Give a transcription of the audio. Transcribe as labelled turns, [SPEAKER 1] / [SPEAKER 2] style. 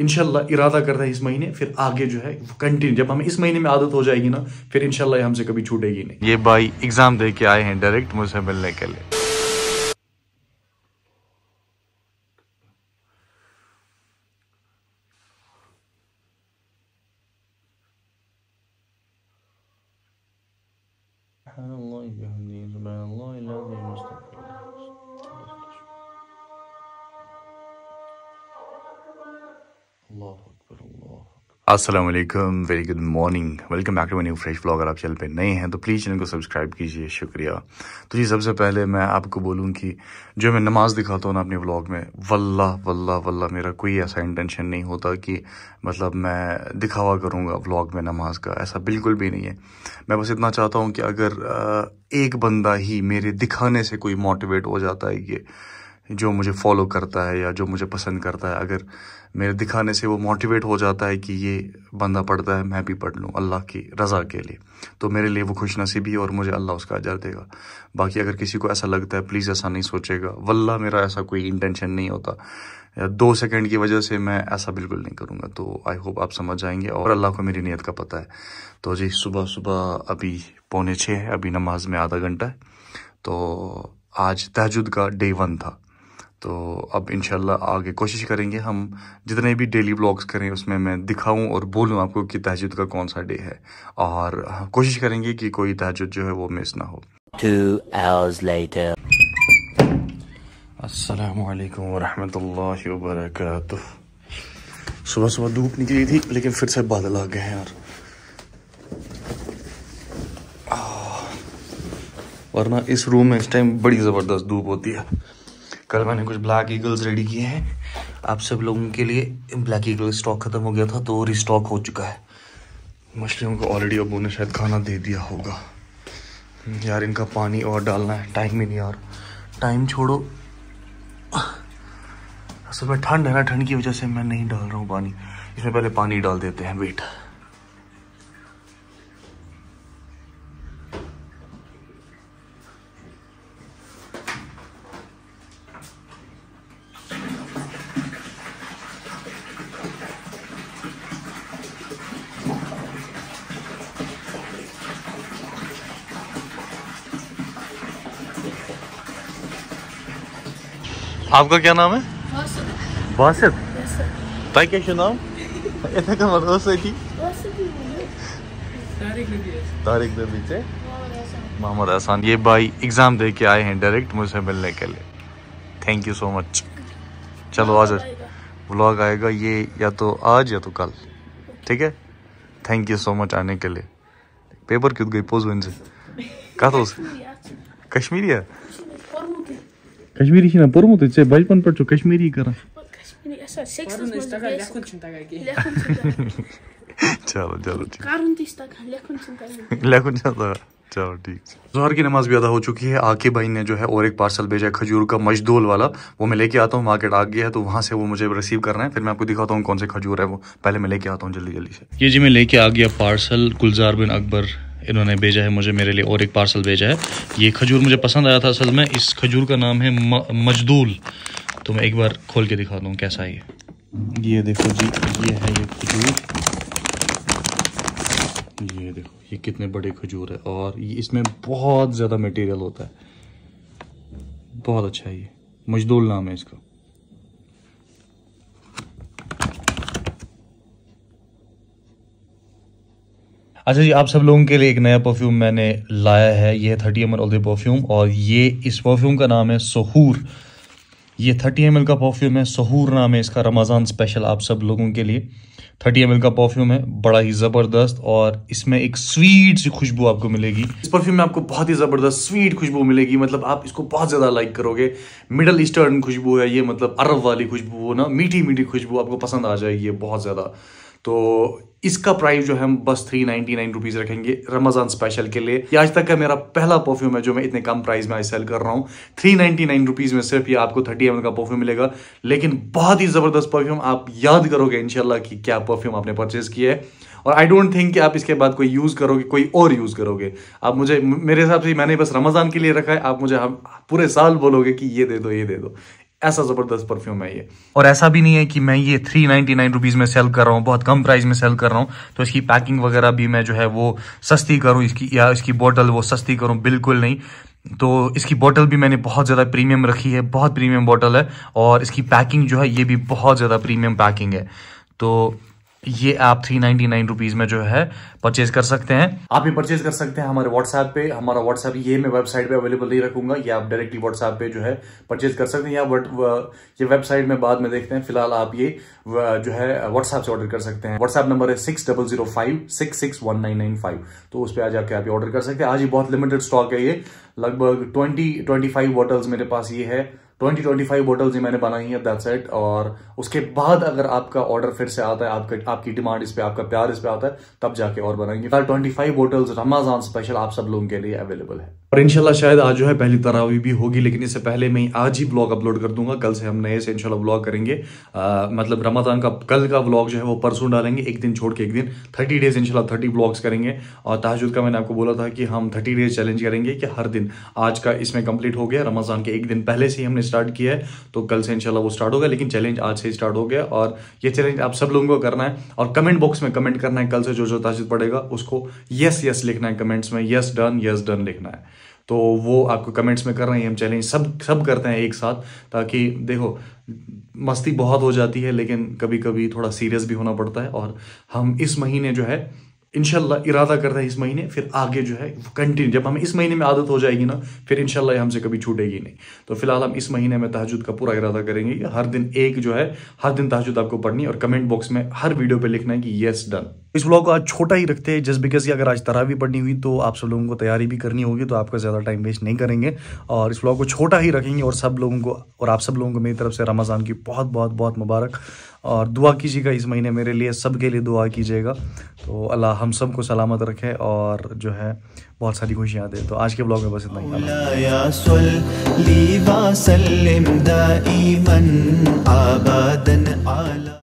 [SPEAKER 1] इनशाला इरादा करता है इस महीने फिर आगे जो है कंटिन्यू जब हमें इस महीने में आदत हो जाएगी ना फिर इनशाला हमसे कभी छूटेगी नहीं ये भाई एग्जाम दे के आए हैं डायरेक्ट मुझसे मिलने के लिए अस्सलाम वालेकुम very good morning welcome back to मैं न्यू फ्रेश ब्लॉग अगर आप चैनल पे नए हैं तो प्लीज़ चैनल को सब्सक्राइब कीजिए शुक्रिया तो जी सबसे पहले मैं आपको बोलूँ कि जो मैं नमाज़ दिखाता हूँ ना अपने ब्लॉग में वल्ला वल्ला वल्ला मेरा कोई ऐसा इंटेंशन नहीं होता कि मतलब मैं दिखावा करूँगा ब्लॉग में नमाज का ऐसा बिल्कुल भी नहीं है मैं बस इतना चाहता हूँ कि अगर एक बंदा ही मेरे दिखाने से कोई मोटिवेट हो जाता है कि जो मुझे फॉलो करता है या जो मुझे पसंद करता है अगर मेरे दिखाने से वो मोटिवेट हो जाता है कि ये बंदा पढ़ता है मैं भी पढ़ लूँ अल्लाह की रज़ा के लिए तो मेरे लिए वो खुश नसीबी और मुझे अल्लाह उसका अजर देगा बाकी अगर किसी को ऐसा लगता है प्लीज़ ऐसा नहीं सोचेगा वल्ला मेरा ऐसा कोई इंटेंशन नहीं होता या दो सेकंड की वजह से मैं ऐसा बिल्कुल नहीं करूँगा तो आई होप आप समझ जाएंगे और अल्लाह को मेरी नीयत का पता है तो जी सुबह सुबह अभी पौने छः है अभी नमाज में आधा घंटा है तो आज तहजुद का डे वन था तो अब इन आगे कोशिश करेंगे हम जितने भी डेली ब्लॉग्स करें उसमें मैं दिखाऊं और बोलूं आपको कि तहजद का कौन सा डे है और कोशिश करेंगे कि कोई तहजद जो है वो मिस ना हो सुबह सुबह धूप निकली थी लेकिन फिर से बादल आ गए हैं यार वरना इस रूम में इस टाइम बड़ी ज़बरदस्त धूप होती है कल मैंने कुछ ब्लैक ईगल्स रेडी किए हैं आप सब लोगों के लिए ब्लैक ईगल स्टॉक ख़त्म हो गया था तो रिस्टॉक हो चुका है मछलियों को ऑलरेडी अबू ने शायद खाना दे दिया होगा यार इनका पानी और डालना है टाइम ही नहीं यार टाइम छोड़ो असल में ठंड है ना ठंड की वजह से मैं नहीं डाल रहा हूँ पानी इसमें पहले पानी डाल देते हैं वेट आपका क्या नाम है वासिफ تۄہہِ کیٛاہ چھُو ناو तारिक नबी से मोहम्मद अहसान ये भाई एग्ज़ाम दे के आए हैं डायरेक्ट मुझसे मिलने के लिए थैंक यू सो मच चलो आज व्लॉग आएगा ये या तो आज या तो कल ठीक है थैंक यू सो मच आने के लिए पेपर क्यों गई पोज से कहा कश्मीरी है کشمیٖری چھِنا پوٚرمُت ژےٚ بَچپَن پٮ۪ٹھ چھُکھ کشمیٖری کران چلو چلو لیکن चलो ठीक जोहर की नमाज भी अदा हो चुकी है आके भाई ने जो है और एक पार्सल भेजा है खजूर का मजदूल वाला वो मैं लेके आता हूँ मार्केट आ गया है तो वहाँ से वो मुझे रिसीव करना है फिर मैं आपको दिखाता हूँ कौन से खजूर है वो पहले मैं लेके आता हूँ जल्दी जल्दी से ये जी मैं लेके आ गया पार्सल गुलजार बिन अकबर इन्होंने भेजा है मुझे मेरे लिए और एक पार्सल भेजा है ये खजूर मुझे पसंद आया था असल में इस खजूर का नाम है म, मजदूल तो मैं एक बार खोल के दिखा दूँ कैसा है ये देखो जी ये है ये खजूर ये देखो ये कितने बड़े खजूर है और इसमें बहुत ज़्यादा मटेरियल होता है बहुत अच्छा है ये मजदूल नाम है इसका अच्छा जी आप सब लोगों के लिए एक नया परफ्यूम मैंने लाया है ये है थर्टी एम एल परफ्यूम और ये इस परफ्यूम का नाम है सहूर ये थर्टी एम का परफ्यूम है सहूर नाम है इसका रमज़ान स्पेशल आप सब लोगों के लिए थर्टी एम का परफ्यूम है बड़ा ही ज़बरदस्त और इसमें एक स्वीट सी खुशबू आपको मिलेगी इस परफ्यूम में आपको बहुत ही ज़बरदस्त स्वीट खुशबू मिलेगी मतलब आप इसको बहुत ज़्यादा लाइक करोगे मिडल ईस्टर्न खुशबू है ये मतलब अरब वाली खुशबू ना मीठी मीठी खुशबू आपको पसंद आ जाएगी ये बहुत ज़्यादा तो इसका प्राइस जो है हम बस थ्री नाइन्टी नाइन रुपीज़ रखेंगे रमज़ान स्पेशल के लिए ये आज तक का मेरा पहला परफ्यूम है जो मैं इतने कम प्राइस में आज सेल कर रहा हूँ थ्री नाइनटी नाइन रुपीज़ में सिर्फ ये आपको थर्टी एम का परफ्यूम मिलेगा लेकिन बहुत ही ज़बरदस्त परफ्यूम आप याद करोगे इनशाला कि क्या परफ्यूम आपने परचेज़ किया है और आई डोंट थिंक कि आप इसके बाद कोई यूज़ करोगे कोई और यूज़ करोगे आप मुझे मेरे हिसाब से मैंने बस रमज़ान के लिए रखा है आप मुझे हम पूरे साल बोलोगे कि ये दे दो ये दे दो ऐसा जबरदस्त परफ्यूम है ये और ऐसा भी नहीं है कि मैं ये थ्री नाइनटी नाइन रुपीज में सेल कर रहा हूँ बहुत कम प्राइस में सेल कर रहा हूँ तो इसकी पैकिंग वगैरह भी मैं जो है वो सस्ती करूँ इसकी या इसकी बॉटल वो सस्ती करूँ बिल्कुल नहीं तो इसकी बोतल भी मैंने बहुत ज़्यादा प्रीमियम रखी है बहुत प्रीमियम बोतल है और इसकी पैकिंग जो है ये भी बहुत ज़्यादा प्रीमियम पैकिंग है तो ये आप थ्री नाइन्टी नाइन रुपीज़ में जो है परचेज कर सकते हैं आप भी परचेज कर सकते हैं हमारे व्हाट्सएप पे हमारा व्हाट्सएप ये मैं वेबसाइट पे अवेलेबल नहीं रखूंगा या आप डायरेक्टली व्हाट्सएप पे जो है परचेज कर सकते हैं या ये वेबसाइट में बाद में देखते हैं फिलहाल आप ये जो है व्हाट्सएप से ऑर्डर कर सकते हैं व्हाट्सएप नंबर है six double zero five six six one nine nine five तो उस पर आज आके आप ऑर्डर कर सकते हैं आज ये बहुत लिमिटेड स्टॉक है ये लगभग ट्वेंटी ट्वेंटी फाइव बॉटल्स मेरे पास ये है ट्वेंटी ट्वेंटी फाइव बॉटल्स ही मैंने बनाई है दैट्स इट और उसके बाद अगर आपका ऑर्डर फिर से आता है आपका आपकी डिमांड इस पे आपका प्यार इस पे आता है तब जाके और और बनाएंगे twenty five bottles Ramzan special आप सब लोगों के लिए अवेलेबल है और इनशाला शायद आज जो है पहली तरावी भी होगी लेकिन इससे पहले मैं आज ही ब्लॉग अपलोड कर दूंगा कल से हम नए से इनशाला ब्लॉग करेंगे आ, मतलब रमजान का कल का ब्लॉग जो है वो परसों डालेंगे एक दिन छोड़ के एक दिन थर्टी डेज इनशाला थर्टी ब्लॉग्स करेंगे और तहजुद का मैंने आपको बोला था कि हम थर्टी डेज चैलेंज करेंगे कि हर दिन आज का इसमें कंप्लीट हो गया रमजान के एक दिन पहले से ही हमने स्टार्ट किया है तो कल से इनशाला वो स्टार्ट होगा लेकिन चैलेंज आज से ही स्टार्ट हो गया और ये चैलेंज आप सब लोगों को करना है और कमेंट बॉक्स में कमेंट करना है कल से जो जो ताजुद पड़ेगा उसको यस यस लिखना है कमेंट्स में यस डन यस डन लिखना है तो वो आपको कमेंट्स में कर रहे हैं हम चैलेंज सब सब करते हैं एक साथ ताकि देखो मस्ती बहुत हो जाती है लेकिन कभी कभी थोड़ा सीरियस भी होना पड़ता है और हम इस महीने जो है इनशाला इरादा करते हैं इस महीने फिर आगे जो है कंटिन्यू जब हम इस महीने में आदत हो जाएगी ना फिर इनशाला हमसे कभी छूटेगी नहीं तो फिलहाल हम इस महीने में तहजुद का पूरा इरादा करेंगे हर दिन एक जो है हर दिन तहजुद आपको पढ़नी और कमेंट बॉक्स में हर वीडियो पर लिखना है कि येस डन इस ब्लॉग को आज छोटा ही रखते हैं जस्ट बिकॉज अगर आज तरह भी पढ़नी हुई तो आप सब लोगों को तैयारी भी करनी होगी तो आपका ज़्यादा टाइम वेस्ट नहीं करेंगे और इस ब्लॉग को छोटा ही रखेंगे और सब लोगों को और आप सब लोगों को मेरी तरफ से रमज़ान की बहुत बहुत बहुत मुबारक और दुआ कीजिएगा इस महीने मेरे लिए सब के लिए दुआ कीजिएगा तो अल्लाह हम सब को सलामत रखे और जो है बहुत सारी खुशियाँ दे तो आज के ब्लॉग में बस इतना ही